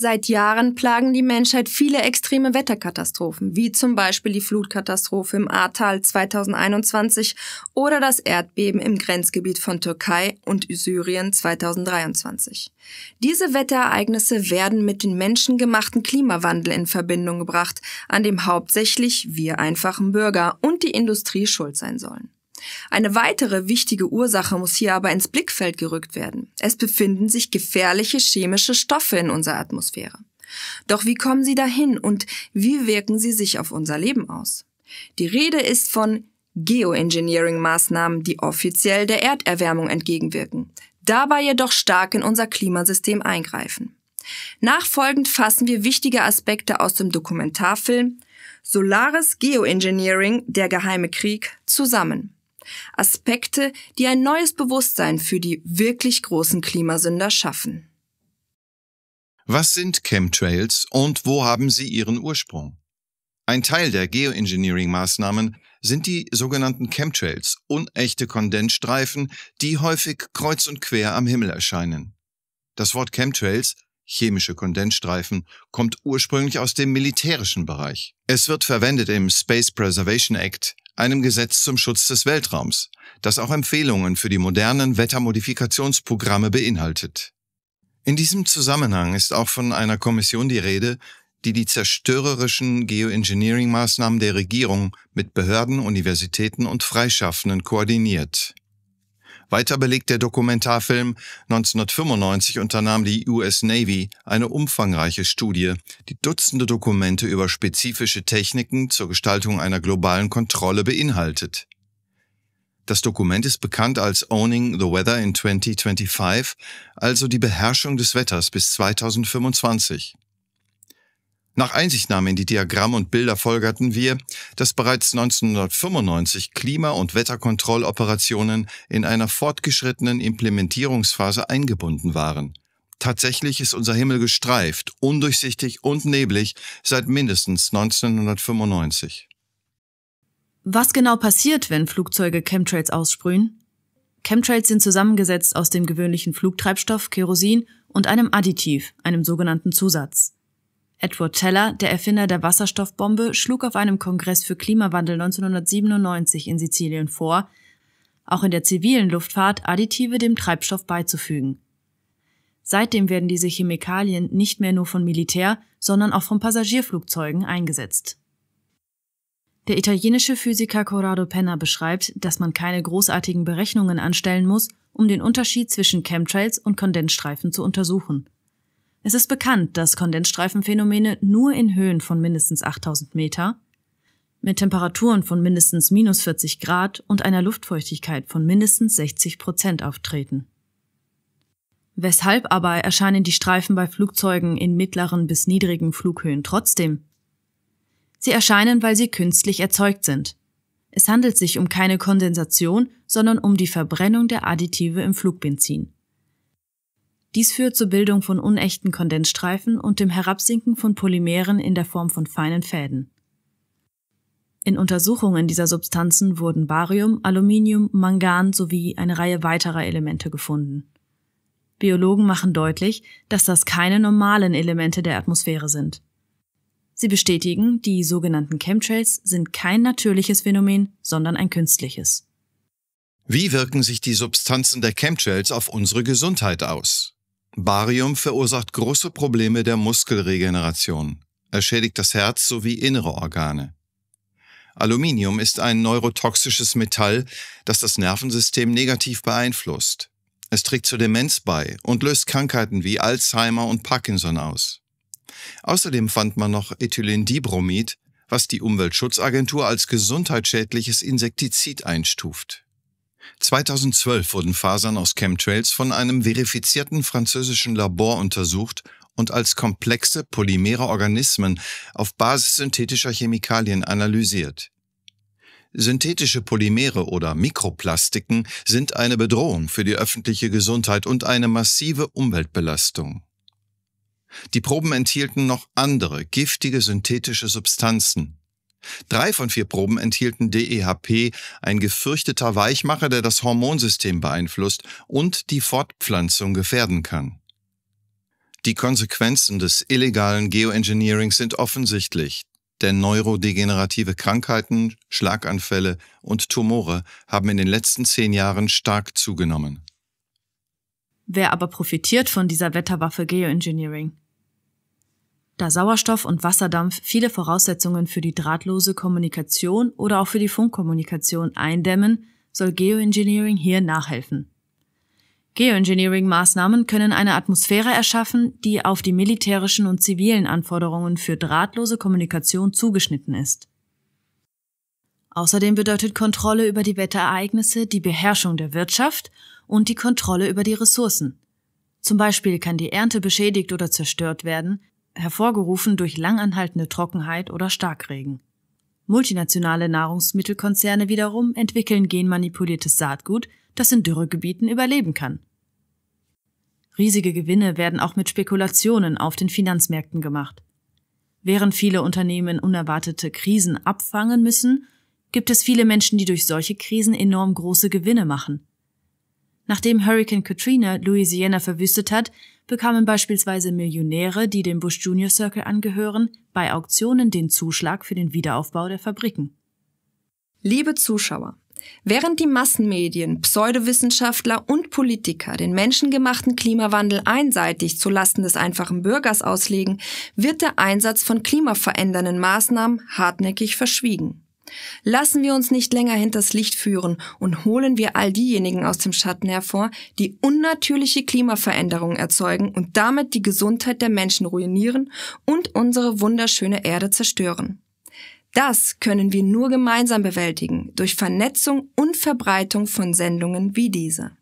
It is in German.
Seit Jahren plagen die Menschheit viele extreme Wetterkatastrophen, wie zum Beispiel die Flutkatastrophe im Ahrtal 2021 oder das Erdbeben im Grenzgebiet von Türkei und Syrien 2023. Diese Wetterereignisse werden mit dem menschengemachten Klimawandel in Verbindung gebracht, an dem hauptsächlich wir einfachen Bürger und die Industrie schuld sein sollen. Eine weitere wichtige Ursache muss hier aber ins Blickfeld gerückt werden. Es befinden sich gefährliche chemische Stoffe in unserer Atmosphäre. Doch wie kommen sie dahin und wie wirken sie sich auf unser Leben aus? Die Rede ist von Geoengineering-Maßnahmen, die offiziell der Erderwärmung entgegenwirken, dabei jedoch stark in unser Klimasystem eingreifen. Nachfolgend fassen wir wichtige Aspekte aus dem Dokumentarfilm Solaris Geoengineering, der geheime Krieg zusammen. Aspekte, die ein neues Bewusstsein für die wirklich großen Klimasünder schaffen. Was sind Chemtrails und wo haben sie ihren Ursprung? Ein Teil der Geoengineering-Maßnahmen sind die sogenannten Chemtrails, unechte Kondensstreifen, die häufig kreuz und quer am Himmel erscheinen. Das Wort Chemtrails chemische Kondensstreifen, kommt ursprünglich aus dem militärischen Bereich. Es wird verwendet im Space Preservation Act, einem Gesetz zum Schutz des Weltraums, das auch Empfehlungen für die modernen Wettermodifikationsprogramme beinhaltet. In diesem Zusammenhang ist auch von einer Kommission die Rede, die die zerstörerischen Geoengineering-Maßnahmen der Regierung mit Behörden, Universitäten und Freischaffenden koordiniert. Weiter belegt der Dokumentarfilm, 1995 unternahm die US Navy eine umfangreiche Studie, die Dutzende Dokumente über spezifische Techniken zur Gestaltung einer globalen Kontrolle beinhaltet. Das Dokument ist bekannt als Owning the Weather in 2025, also die Beherrschung des Wetters bis 2025. Nach Einsichtnahme in die Diagramme und Bilder folgerten wir, dass bereits 1995 Klima- und Wetterkontrolloperationen in einer fortgeschrittenen Implementierungsphase eingebunden waren. Tatsächlich ist unser Himmel gestreift, undurchsichtig und neblig seit mindestens 1995. Was genau passiert, wenn Flugzeuge Chemtrails aussprühen? Chemtrails sind zusammengesetzt aus dem gewöhnlichen Flugtreibstoff Kerosin und einem Additiv, einem sogenannten Zusatz. Edward Teller, der Erfinder der Wasserstoffbombe, schlug auf einem Kongress für Klimawandel 1997 in Sizilien vor, auch in der zivilen Luftfahrt Additive dem Treibstoff beizufügen. Seitdem werden diese Chemikalien nicht mehr nur von Militär, sondern auch von Passagierflugzeugen eingesetzt. Der italienische Physiker Corrado Penna beschreibt, dass man keine großartigen Berechnungen anstellen muss, um den Unterschied zwischen Chemtrails und Kondensstreifen zu untersuchen. Es ist bekannt, dass Kondensstreifenphänomene nur in Höhen von mindestens 8000 Meter, mit Temperaturen von mindestens minus 40 Grad und einer Luftfeuchtigkeit von mindestens 60 Prozent auftreten. Weshalb aber erscheinen die Streifen bei Flugzeugen in mittleren bis niedrigen Flughöhen trotzdem? Sie erscheinen, weil sie künstlich erzeugt sind. Es handelt sich um keine Kondensation, sondern um die Verbrennung der Additive im Flugbenzin. Dies führt zur Bildung von unechten Kondensstreifen und dem Herabsinken von Polymeren in der Form von feinen Fäden. In Untersuchungen dieser Substanzen wurden Barium, Aluminium, Mangan sowie eine Reihe weiterer Elemente gefunden. Biologen machen deutlich, dass das keine normalen Elemente der Atmosphäre sind. Sie bestätigen, die sogenannten Chemtrails sind kein natürliches Phänomen, sondern ein künstliches. Wie wirken sich die Substanzen der Chemtrails auf unsere Gesundheit aus? Barium verursacht große Probleme der Muskelregeneration. Er schädigt das Herz sowie innere Organe. Aluminium ist ein neurotoxisches Metall, das das Nervensystem negativ beeinflusst. Es trägt zur Demenz bei und löst Krankheiten wie Alzheimer und Parkinson aus. Außerdem fand man noch Ethylendibromid, was die Umweltschutzagentur als gesundheitsschädliches Insektizid einstuft. 2012 wurden Fasern aus Chemtrails von einem verifizierten französischen Labor untersucht und als komplexe polymere Organismen auf Basis synthetischer Chemikalien analysiert. Synthetische Polymere oder Mikroplastiken sind eine Bedrohung für die öffentliche Gesundheit und eine massive Umweltbelastung. Die Proben enthielten noch andere giftige synthetische Substanzen, Drei von vier Proben enthielten DEHP, ein gefürchteter Weichmacher, der das Hormonsystem beeinflusst und die Fortpflanzung gefährden kann. Die Konsequenzen des illegalen Geoengineering sind offensichtlich, denn neurodegenerative Krankheiten, Schlaganfälle und Tumore haben in den letzten zehn Jahren stark zugenommen. Wer aber profitiert von dieser Wetterwaffe Geoengineering? da Sauerstoff und Wasserdampf viele Voraussetzungen für die drahtlose Kommunikation oder auch für die Funkkommunikation eindämmen, soll Geoengineering hier nachhelfen. Geoengineering-Maßnahmen können eine Atmosphäre erschaffen, die auf die militärischen und zivilen Anforderungen für drahtlose Kommunikation zugeschnitten ist. Außerdem bedeutet Kontrolle über die Wetterereignisse die Beherrschung der Wirtschaft und die Kontrolle über die Ressourcen. Zum Beispiel kann die Ernte beschädigt oder zerstört werden, hervorgerufen durch langanhaltende Trockenheit oder Starkregen. Multinationale Nahrungsmittelkonzerne wiederum entwickeln genmanipuliertes Saatgut, das in Dürregebieten überleben kann. Riesige Gewinne werden auch mit Spekulationen auf den Finanzmärkten gemacht. Während viele Unternehmen unerwartete Krisen abfangen müssen, gibt es viele Menschen, die durch solche Krisen enorm große Gewinne machen. Nachdem Hurricane Katrina Louisiana verwüstet hat, bekamen beispielsweise Millionäre, die dem Bush Junior Circle angehören, bei Auktionen den Zuschlag für den Wiederaufbau der Fabriken. Liebe Zuschauer, Während die Massenmedien, Pseudowissenschaftler und Politiker den menschengemachten Klimawandel einseitig zu Lasten des einfachen Bürgers auslegen, wird der Einsatz von klimaverändernden Maßnahmen hartnäckig verschwiegen. Lassen wir uns nicht länger hinters Licht führen und holen wir all diejenigen aus dem Schatten hervor, die unnatürliche Klimaveränderungen erzeugen und damit die Gesundheit der Menschen ruinieren und unsere wunderschöne Erde zerstören. Das können wir nur gemeinsam bewältigen durch Vernetzung und Verbreitung von Sendungen wie diese.